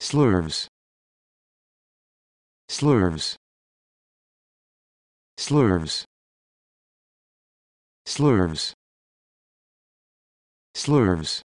Slurves. Slurves. Slurves. Slurves. Slurves.